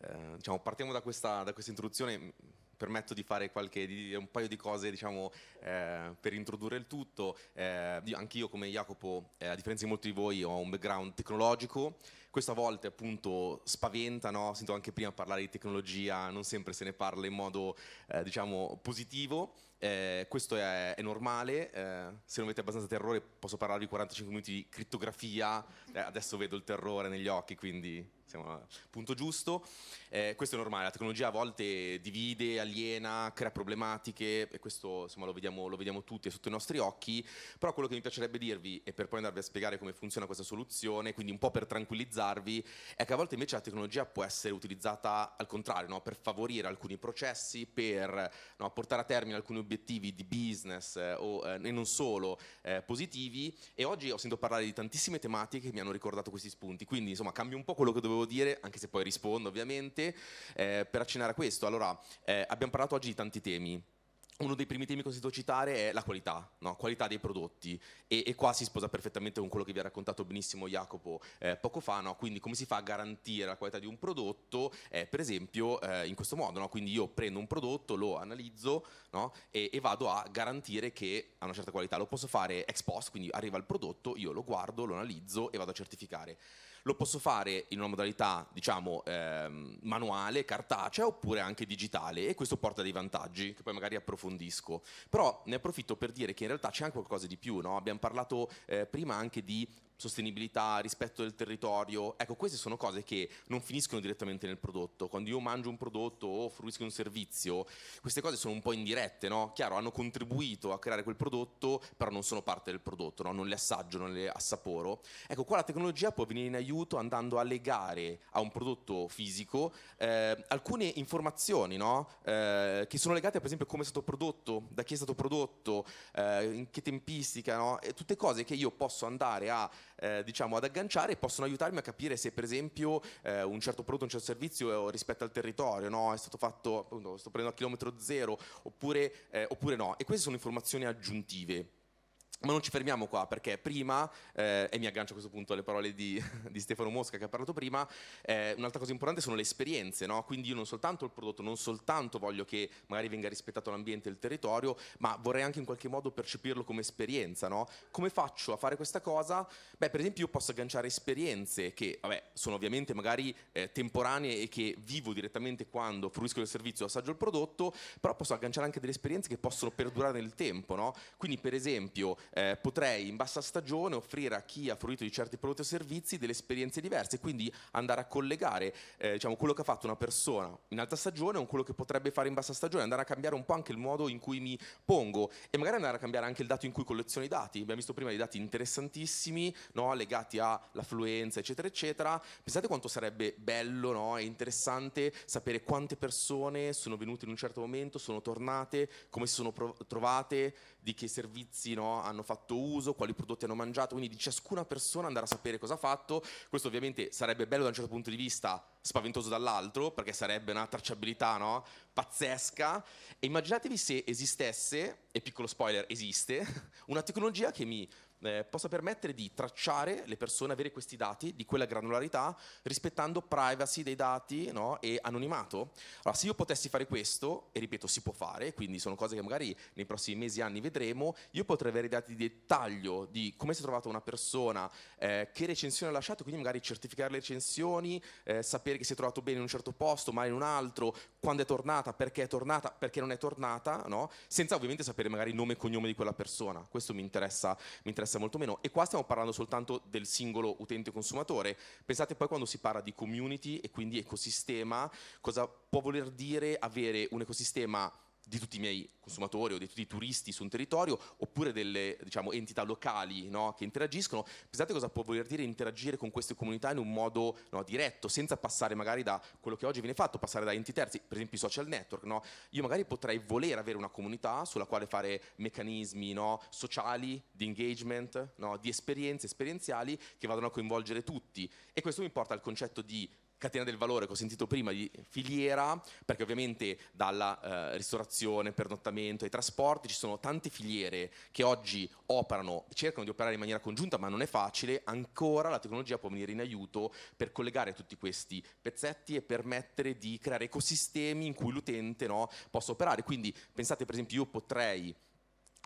eh, diciamo, partiamo da questa, da questa introduzione, permetto di fare qualche, di, un paio di cose diciamo, eh, per introdurre il tutto. Eh, anch'io come Jacopo, eh, a differenza di molti di voi, ho un background tecnologico. Questa volta appunto spaventa, no? sento anche prima parlare di tecnologia, non sempre se ne parla in modo eh, diciamo, positivo. Eh, questo è, è normale, eh, se non avete abbastanza terrore posso parlarvi 45 minuti di criptografia, adesso vedo il terrore negli occhi, quindi siamo al punto giusto. Eh, questo è normale, la tecnologia a volte divide, aliena, crea problematiche e questo insomma, lo, vediamo, lo vediamo tutti, è sotto i nostri occhi, però quello che mi piacerebbe dirvi e per poi andarvi a spiegare come funziona questa soluzione, quindi un po' per tranquillizzarvi, è che a volte invece la tecnologia può essere utilizzata al contrario, no? per favorire alcuni processi, per no, portare a termine alcuni obiettivi di business eh, o, eh, e non solo eh, positivi e oggi ho sentito parlare di tantissime tematiche che mi hanno ricordato questi spunti, quindi insomma cambio un po' quello che dovevo volevo dire, anche se poi rispondo ovviamente, eh, per accennare a questo. Allora, eh, abbiamo parlato oggi di tanti temi. Uno dei primi temi che ho sentito citare è la qualità, no? qualità dei prodotti e, e, qua si sposa perfettamente con quello che vi ha raccontato benissimo Jacopo eh, poco fa, no? quindi come si fa a garantire la qualità di un prodotto, eh, per esempio eh, in questo modo, no? quindi io prendo un prodotto, lo analizzo e, e, vado a garantire che ha una certa qualità, lo posso fare ex post, quindi arriva il prodotto, io lo guardo, lo analizzo e vado a certificare. Lo posso fare in una modalità, diciamo, ehm, manuale, cartacea oppure anche digitale e questo porta dei vantaggi che poi magari approfondisco. Però ne approfitto per dire che in realtà c'è anche qualcosa di più, no? Abbiamo parlato eh, prima anche di sostenibilità, rispetto del territorio. Ecco, queste sono cose che non finiscono direttamente nel prodotto. Quando io mangio un prodotto o fruisco un servizio, queste cose sono un po' indirette, no? Chiaro, hanno contribuito a creare quel prodotto, però non sono parte del prodotto, no? Non le assaggio, non le assaporo. Ecco, qua la tecnologia può venire in aiuto andando a legare a un prodotto fisico eh, alcune informazioni, no? eh, che sono legate, per esempio, a come è stato prodotto, da chi è stato prodotto, eh, in che tempistica, no? tutte cose che io posso andare a eh, diciamo, ad agganciare e possono aiutarmi a capire se per esempio eh, un certo prodotto, un certo servizio eh, rispetto al territorio, no? è stato fatto, appunto, sto prendendo a chilometro zero oppure, eh, oppure no. E queste sono informazioni aggiuntive. Ma non ci fermiamo qua perché prima, eh, e mi aggancio a questo punto alle parole di, di Stefano Mosca che ha parlato prima, eh, un'altra cosa importante sono le esperienze, no? quindi io non soltanto il prodotto, non soltanto voglio che magari venga rispettato l'ambiente e il territorio, ma vorrei anche in qualche modo percepirlo come esperienza. No? Come faccio a fare questa cosa? Beh, per esempio io posso agganciare esperienze che vabbè, sono ovviamente magari eh, temporanee e che vivo direttamente quando fruisco del servizio, e assaggio il prodotto, però posso agganciare anche delle esperienze che possono perdurare nel tempo. No? Quindi per esempio eh, potrei in bassa stagione offrire a chi ha fruito di certi prodotti o servizi delle esperienze diverse, e quindi andare a collegare eh, diciamo, quello che ha fatto una persona in alta stagione con quello che potrebbe fare in bassa stagione, andare a cambiare un po' anche il modo in cui mi pongo e magari andare a cambiare anche il dato in cui colleziono i dati. Abbiamo visto prima dei dati interessantissimi no, legati all'affluenza, eccetera, eccetera. Pensate quanto sarebbe bello no, e interessante sapere quante persone sono venute in un certo momento, sono tornate, come si sono trovate, di che servizi no, hanno fatto uso, quali prodotti hanno mangiato, quindi di ciascuna persona andare a sapere cosa ha fatto. Questo ovviamente sarebbe bello da un certo punto di vista, spaventoso dall'altro, perché sarebbe una tracciabilità no, pazzesca. E immaginatevi se esistesse, e piccolo spoiler, esiste, una tecnologia che mi eh, possa permettere di tracciare le persone, avere questi dati di quella granularità rispettando privacy dei dati no? e anonimato. Allora, se io potessi fare questo, e ripeto si può fare, quindi sono cose che magari nei prossimi mesi e anni vedremo, io potrei avere dati di dettaglio di come si è trovata una persona, eh, che recensione ha lasciato, quindi magari certificare le recensioni, eh, sapere che si è trovato bene in un certo posto, male in un altro, quando è tornata, perché è tornata, perché non è tornata, no? senza ovviamente sapere magari il nome e cognome di quella persona, questo mi interessa, mi interessa molto meno. E qua stiamo parlando soltanto del singolo utente consumatore, pensate poi quando si parla di community e quindi ecosistema, cosa può voler dire avere un ecosistema di tutti i miei consumatori o di tutti i turisti su un territorio, oppure delle diciamo, entità locali no, che interagiscono, pensate cosa può voler dire interagire con queste comunità in un modo no, diretto, senza passare magari da quello che oggi viene fatto, passare da enti terzi, per esempio i social network. No? Io magari potrei voler avere una comunità sulla quale fare meccanismi sociali, di engagement, di esperienze esperienziali che vadano a coinvolgere tutti. E questo mi porta al concetto di catena del valore che ho sentito prima di filiera, perché ovviamente dalla eh, ristorazione, pernottamento ai trasporti ci sono tante filiere che oggi operano, cercano di operare in maniera congiunta, ma non è facile, ancora la tecnologia può venire in aiuto per collegare tutti questi pezzetti e permettere di creare ecosistemi in cui l'utente no, possa operare. Quindi pensate per esempio io potrei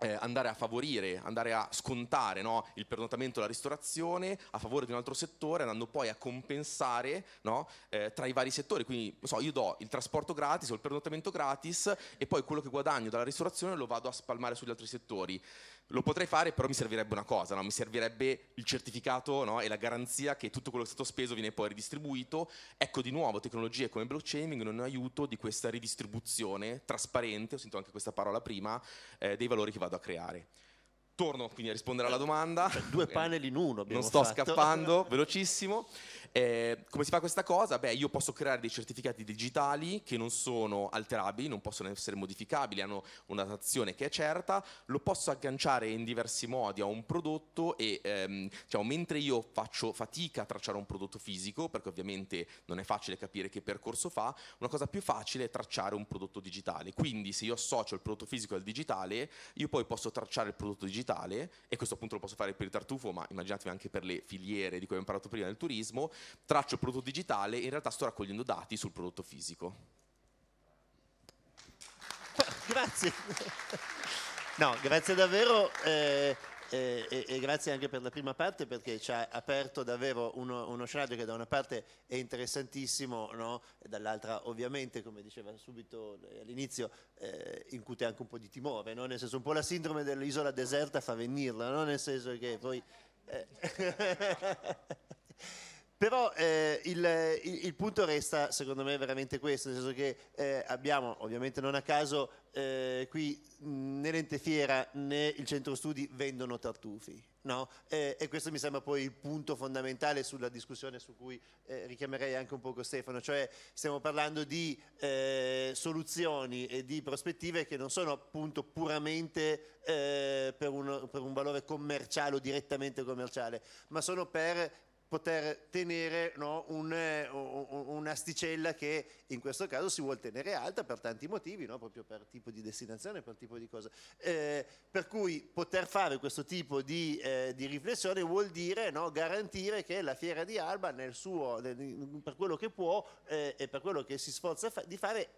eh, andare a favorire, andare a scontare no, il pernotamento e la ristorazione a favore di un altro settore, andando poi a compensare no, eh, tra i vari settori. Quindi so, io do il trasporto gratis o il pernotamento gratis e poi quello che guadagno dalla ristorazione lo vado a spalmare sugli altri settori. Lo potrei fare, però mi servirebbe una cosa, no? mi servirebbe il certificato no? e la garanzia che tutto quello che è stato speso viene poi ridistribuito. Ecco di nuovo, tecnologie come blockchain vengono in aiuto di questa ridistribuzione trasparente, ho sentito anche questa parola prima, eh, dei valori che vado a creare. Torno quindi a rispondere alla domanda. Cioè, due panel in uno. Non sto fatto. scappando, velocissimo. Eh, come si fa questa cosa? Beh, io posso creare dei certificati digitali che non sono alterabili, non possono essere modificabili, hanno una datazione che è certa, lo posso agganciare in diversi modi a un prodotto e ehm, diciamo, mentre io faccio fatica a tracciare un prodotto fisico, perché ovviamente non è facile capire che percorso fa, una cosa più facile è tracciare un prodotto digitale. Quindi se io associo il prodotto fisico al digitale, io poi posso tracciare il prodotto digitale digitale, e questo appunto lo posso fare per il tartufo, ma immaginatevi anche per le filiere di cui abbiamo parlato prima nel turismo, traccio il prodotto digitale e in realtà sto raccogliendo dati sul prodotto fisico. Grazie. No, grazie davvero. Eh e, e, e, grazie anche per la prima parte perché ci ha aperto davvero uno, uno scenario che da una parte è interessantissimo no? e dall'altra ovviamente come diceva subito eh, all'inizio eh, incute anche un po' di timore no? nel senso un po' la sindrome dell'isola deserta fa venirla no? nel senso che poi eh. Però eh, il, il, il, punto resta, secondo me, veramente questo, nel senso che eh, abbiamo, ovviamente non a caso, eh, qui né l'ente fiera né il centro studi vendono tartufi. No? Eh, e questo mi sembra poi il punto fondamentale sulla discussione su cui eh, richiamerei anche un poco Stefano, cioè stiamo parlando di eh, soluzioni e di prospettive che non sono appunto puramente eh, per, uno, per un valore commerciale o direttamente commerciale, ma sono per poter tenere no, un, eh, un'asticella che in questo caso si vuole tenere alta per tanti motivi, no? proprio per tipo di destinazione, per tipo di cosa. Eh, per cui poter fare questo tipo di, eh, di riflessione vuol dire no, garantire che la fiera di Alba, nel suo, nel, per quello che può eh, e per quello che si sforza fa, di fare,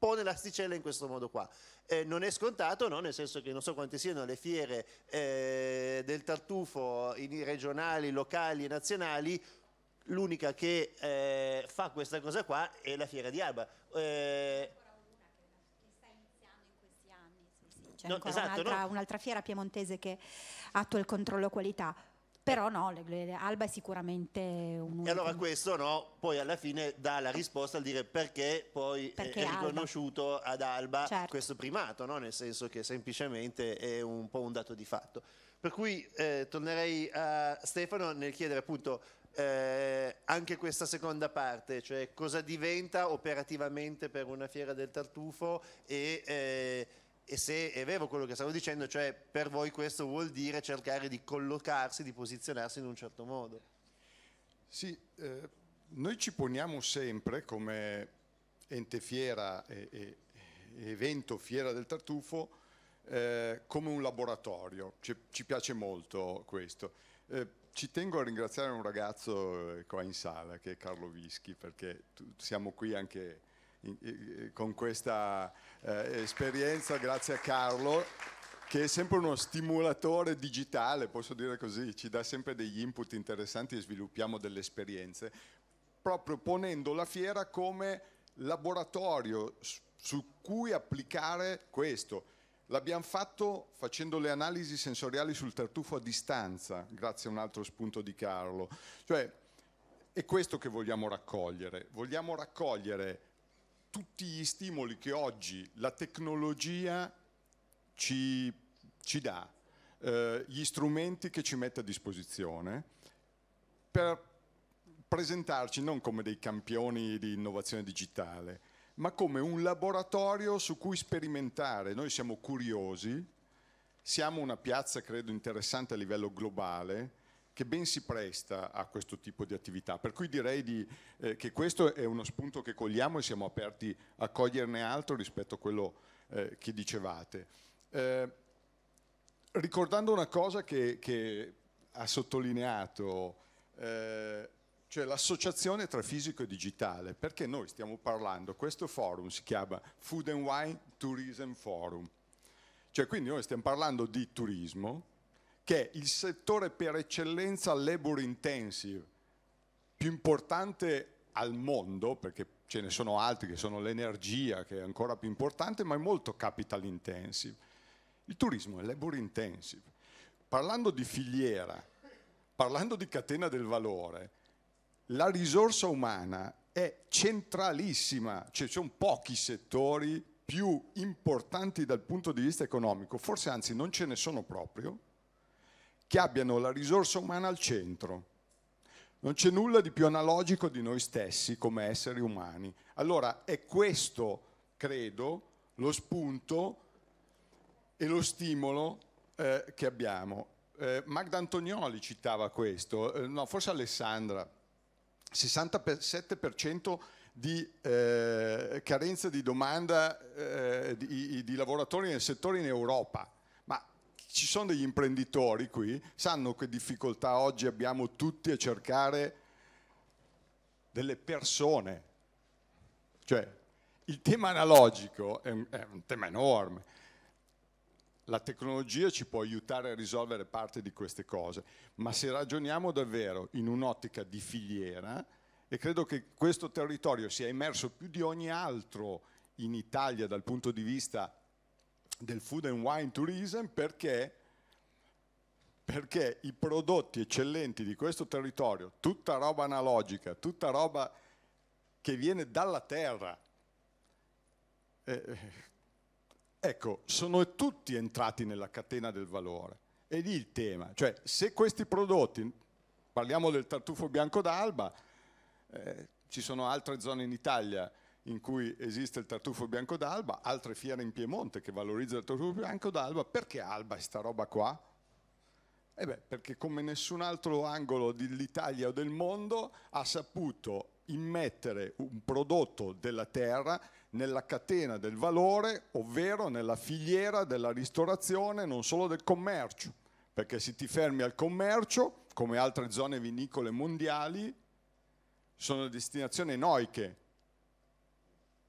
pone l'asticella in questo modo qua. Eh, non è scontato, no? nel senso che non so quante siano le fiere eh, del tartufo regionali, locali e nazionali, l'unica che eh, fa questa cosa qua è la fiera di Alba. Eh, C'è no, ancora esatto, un'altra, no? un'altra fiera piemontese che attua il controllo qualità però no, Alba è sicuramente un E allora questo no, poi alla fine dà la risposta al dire perché poi perché è riconosciuto Alba. ad Alba certo. questo primato, no? nel senso che semplicemente è un po' un dato di fatto. Per cui eh, tornerei a Stefano nel chiedere appunto eh, anche questa seconda parte, cioè cosa diventa operativamente per una fiera del tartufo e eh, e se è vero quello che stavo dicendo, cioè per voi questo vuol dire cercare di collocarsi, di posizionarsi in un certo modo. Sì, eh, noi ci poniamo sempre come ente fiera e, e evento Fiera del Tartufo eh, come un laboratorio, ci, ci piace molto questo. Eh, ci tengo a ringraziare un ragazzo eh, qua in sala che è Carlo Vischi perché tu, siamo qui anche con questa eh, esperienza, grazie a Carlo, che è sempre uno stimolatore digitale, posso dire così, ci dà sempre degli input interessanti e sviluppiamo delle esperienze, proprio ponendo la fiera come laboratorio su cui applicare questo. L'abbiamo fatto facendo le analisi sensoriali sul tartufo a distanza, grazie a un altro spunto di Carlo. Cioè, è questo che vogliamo raccogliere. Vogliamo raccogliere tutti gli stimoli che oggi la tecnologia ci, ci dà, eh, gli strumenti che ci mette a disposizione per presentarci non come dei campioni di innovazione digitale, ma come un laboratorio su cui sperimentare. Noi siamo curiosi, siamo una piazza credo interessante a livello globale, che ben si presta a questo tipo di attività. Per cui direi di, eh, che questo è uno spunto che cogliamo e siamo aperti a coglierne altro rispetto a quello eh, che dicevate. Eh, ricordando una cosa che, che ha sottolineato, eh, cioè l'associazione tra fisico e digitale, perché noi stiamo parlando, questo forum si chiama Food and Wine Tourism Forum, cioè quindi noi stiamo parlando di turismo, che è il settore per eccellenza labor intensive più importante al mondo, perché ce ne sono altri che sono l'energia che è ancora più importante, ma è molto capital intensive. Il turismo è labor intensive. Parlando di filiera, parlando di catena del valore, la risorsa umana è centralissima, cioè ci sono pochi settori più importanti dal punto di vista economico, forse anzi non ce ne sono proprio, che abbiano la risorsa umana al centro. Non c'è nulla di più analogico di noi stessi come esseri umani. Allora è questo, credo, lo spunto e lo stimolo eh, che abbiamo. Eh, Magda Antonioli citava questo, eh, no, forse Alessandra, 67% di eh, carenza di domanda eh, di, di lavoratori nel settore in Europa ci sono degli imprenditori qui, sanno che difficoltà oggi abbiamo tutti a cercare delle persone. Cioè, il tema analogico è un, è un tema enorme. La tecnologia ci può aiutare a risolvere parte di queste cose, ma se ragioniamo davvero in un'ottica di filiera, e credo che questo territorio sia emerso più di ogni altro in Italia dal punto di vista del food and wine tourism perché, perché i prodotti eccellenti di questo territorio, tutta roba analogica, tutta roba che viene dalla terra, eh, eh, ecco, sono tutti entrati nella catena del valore. E lì il tema, cioè se questi prodotti, parliamo del tartufo bianco d'alba, eh, ci sono altre zone in Italia in cui esiste il tartufo bianco d'Alba, altre fiere in Piemonte che valorizzano il tartufo bianco d'Alba, perché Alba è sta roba qua? Eh beh, perché come nessun altro angolo dell'Italia o del mondo ha saputo immettere un prodotto della terra nella catena del valore, ovvero nella filiera della ristorazione, non solo del commercio, perché se ti fermi al commercio, come altre zone vinicole mondiali, sono destinazioni noiche,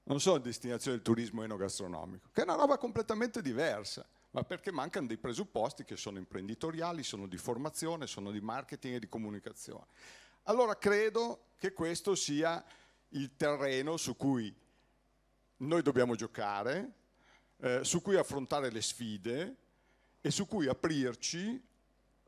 non sono destinazioni del turismo enogastronomico, che è una roba completamente diversa, ma perché mancano dei presupposti che sono imprenditoriali, sono di formazione, sono di marketing e di comunicazione. Allora credo che questo sia il terreno su cui noi dobbiamo giocare, eh, su cui affrontare le sfide e su cui aprirci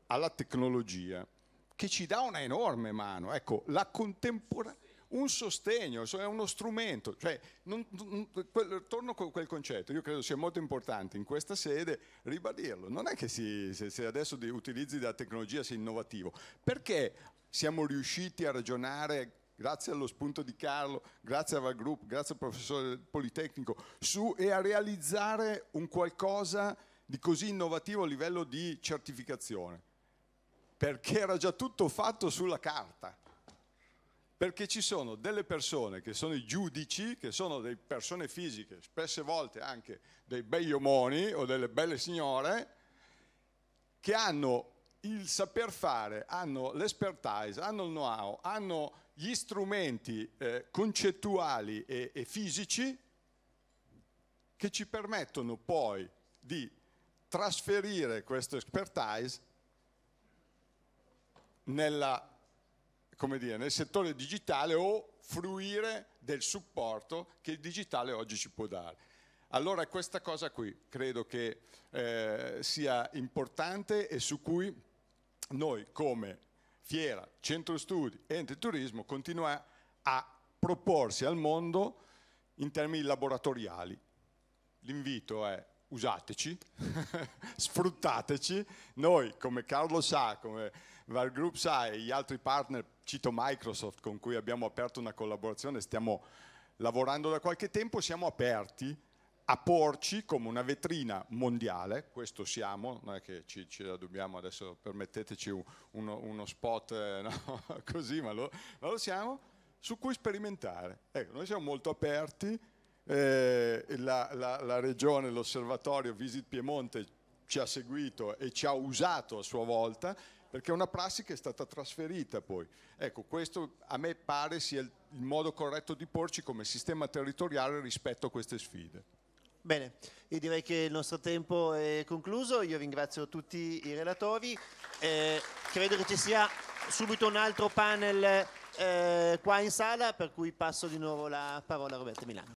alla tecnologia, che ci dà una enorme mano. Ecco, la contemporaneità un sostegno, cioè è uno strumento. Cioè, non, non, quel, torno a quel concetto, io credo sia molto importante in questa sede ribadirlo. Non è che si, se, se adesso utilizzi la tecnologia sei innovativo, perché siamo riusciti a ragionare grazie allo spunto di Carlo, grazie a Valgroup, grazie al professore Politecnico, su e a realizzare un qualcosa di così innovativo a livello di certificazione, perché era già tutto fatto sulla carta perché ci sono delle persone che sono i giudici, che sono delle persone fisiche, spesse volte anche dei bei omoni o delle belle signore, che hanno il saper fare, hanno l'expertise, hanno il know-how, hanno gli strumenti eh, concettuali e, e fisici che ci permettono poi di trasferire questo expertise nella come dire, nel settore digitale o fruire del supporto che il digitale oggi ci può dare. Allora questa cosa qui credo che eh, sia importante e su cui noi come Fiera, Centro Studi, Ente Turismo continua a proporsi al mondo in termini laboratoriali. L'invito è usateci, sfruttateci, noi come Carlo sa, come Vargroup sa e gli altri partner, cito Microsoft con cui abbiamo aperto una collaborazione, stiamo lavorando da qualche tempo, siamo aperti a porci come una vetrina mondiale, questo siamo, non è che ci, ci la dobbiamo adesso, permetteteci uno, uno, spot eh, no, così, ma lo, ma lo, siamo, su cui sperimentare. Ecco, noi siamo molto aperti, eh, la, la, la regione, l'osservatorio Visit Piemonte ci ha seguito e ci ha usato a sua volta perché è una prassi che è stata trasferita poi. Ecco, questo a me pare sia il, il modo corretto di porci come sistema territoriale rispetto a queste sfide. Bene, io direi che il nostro tempo è concluso, io ringrazio tutti i relatori, eh, credo che ci sia subito un altro panel eh, qua in sala, per cui passo di nuovo la parola a Roberto Milano.